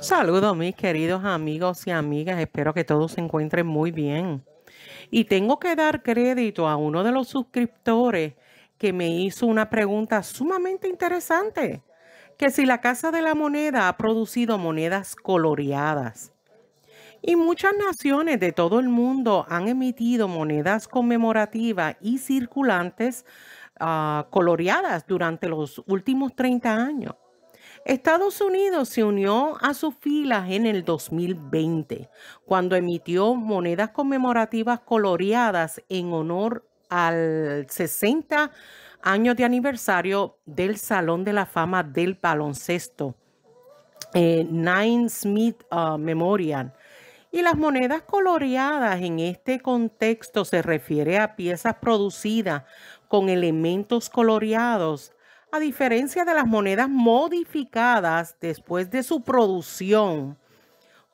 Saludos mis queridos amigos y amigas, espero que todos se encuentren muy bien. Y tengo que dar crédito a uno de los suscriptores que me hizo una pregunta sumamente interesante, que si la Casa de la Moneda ha producido monedas coloreadas. Y muchas naciones de todo el mundo han emitido monedas conmemorativas y circulantes ah, coloreadas durante los últimos 30 años. Estados Unidos se unió a sus filas en el 2020, cuando emitió monedas conmemorativas coloreadas en honor al 60 años de aniversario del Salón de la Fama del Baloncesto, eh, Nine Smith ah, Memorial y las monedas coloreadas en este contexto se refiere a piezas producidas con elementos coloreados, a diferencia de las monedas modificadas después de su producción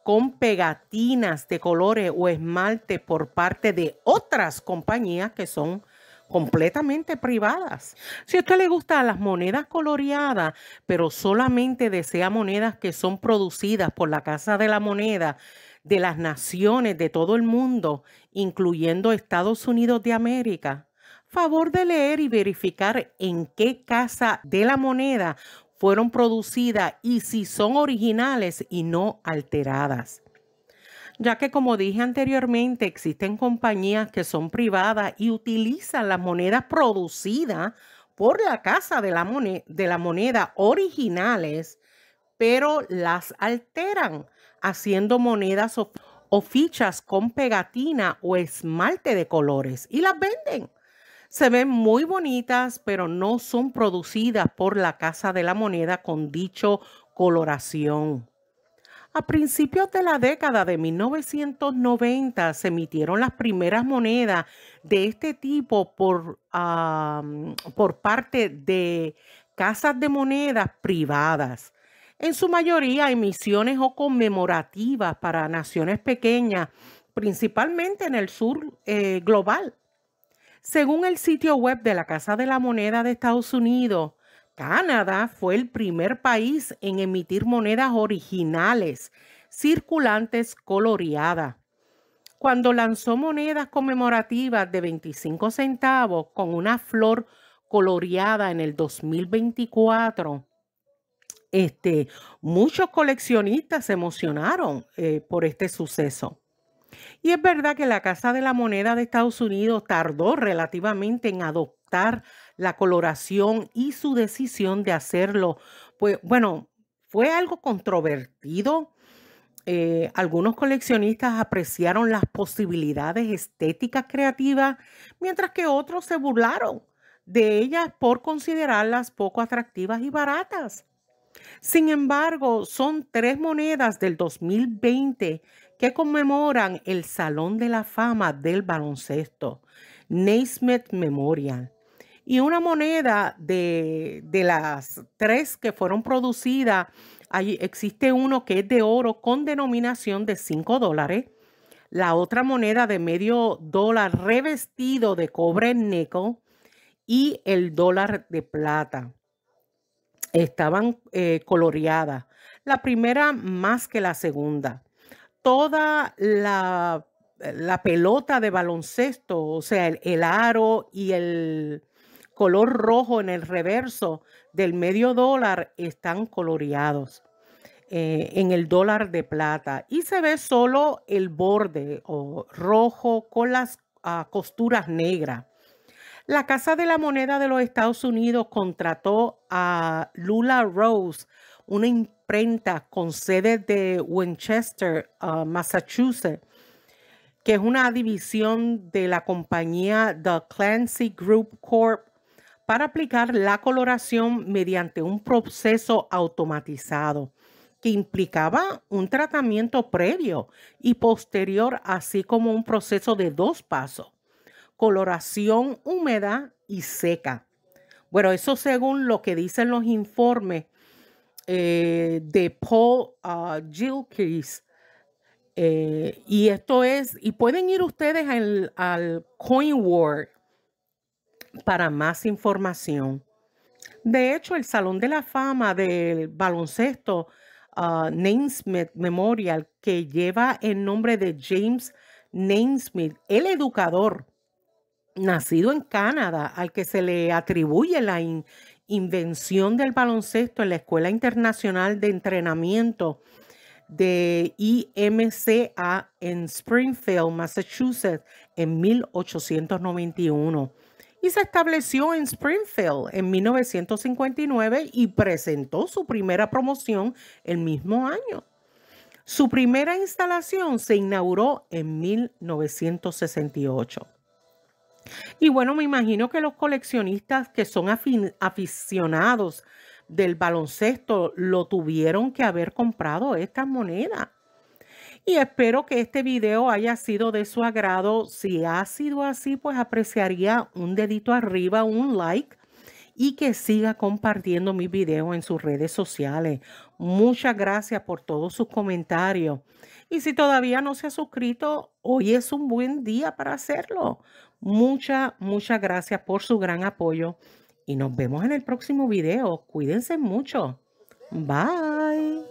con pegatinas de colores o esmalte por parte de otras compañías que son completamente privadas. Si a usted le gustan las monedas coloreadas, pero solamente desea monedas que son producidas por la Casa de la Moneda, de las naciones de todo el mundo, incluyendo Estados Unidos de América, favor de leer y verificar en qué casa de la moneda fueron producidas y si son originales y no alteradas ya que como dije anteriormente, existen compañías que son privadas y utilizan las monedas producidas por la Casa de la, moneda, de la Moneda originales, pero las alteran haciendo monedas o, fichas con pegatina o esmalte de colores y las venden. Se ven muy bonitas, pero no son producidas por la Casa de la Moneda con dicho coloración. A principios de la década de 1990 se emitieron las primeras monedas de este tipo por parte de casas de monedas privadas en su mayoría emisiones o conmemorativas para naciones pequeñas, principalmente en el sur eh, global. Según el sitio web de la Casa de la Moneda de Estados Unidos, Canadá fue el primer país en emitir monedas originales, circulantes coloreadas. Cuando lanzó monedas conmemorativas de 25 centavos con una flor coloreada en el 2024, este, muchos coleccionistas se emocionaron eh, por este suceso. Y es verdad que la Casa de la Moneda de Estados Unidos tardó relativamente en adoptar la coloración y su decisión de hacerlo, pues bueno, fue algo controvertido. Eh, algunos coleccionistas apreciaron las posibilidades estéticas creativas, mientras que otros se burlaron de ellas por considerarlas poco atractivas y baratas. Sin embargo, son tres monedas del 2020 que conmemoran el Salón de la Fama del Baloncesto, Naismith Memorial, y una moneda de, las tres que fueron producidas. existe uno que es de oro con denominación de 5 dólares, la otra moneda de medio dólar revestido de cobre en y el dólar de plata estaban eh, coloreadas, la primera más que la segunda. Toda la, pelota de baloncesto, o sea, el, aro y el color rojo en el reverso del medio dólar están coloreados. Eh, en el dólar de plata y se ve solo el borde o rojo con las ah, costuras negras. La Casa de la Moneda de los Estados Unidos contrató a Lula Rose, una imprenta con sede de Winchester, ah, Massachusetts, que es una división de la compañía The Clancy Group Corp, para aplicar la coloración mediante un proceso automatizado que implicaba un tratamiento previo y posterior, así como un proceso de dos pasos coloración húmeda y seca. Bueno, eso según lo que dicen los informes eh, de Paul uh, y esto es, y pueden ir ustedes al, Coin world para más información. De hecho, el Salón de la Fama del Baloncesto ah, Namesmith Memorial, que lleva el nombre de James Namesmith, el educador nacido en Canadá, al que se le atribuye la invención del baloncesto en la Escuela Internacional de Entrenamiento de IMCA en Springfield, Massachusetts, en 1891. Y se estableció en Springfield en 1959 y presentó su primera promoción el mismo año. Su primera instalación se inauguró en 1968. Y bueno, me imagino que los coleccionistas que son aficionados del baloncesto lo tuvieron que haber comprado esta moneda Y espero que este video haya sido de su agrado. Si ha sido así, pues apreciaría un dedito arriba, un like y que siga compartiendo mis videos en sus redes sociales. Muchas gracias por todos sus comentarios. Y si todavía no se ha suscrito, hoy es un buen día para hacerlo. Muchas, muchas gracias por su gran apoyo y nos vemos en el próximo video. Cuídense mucho. Bye.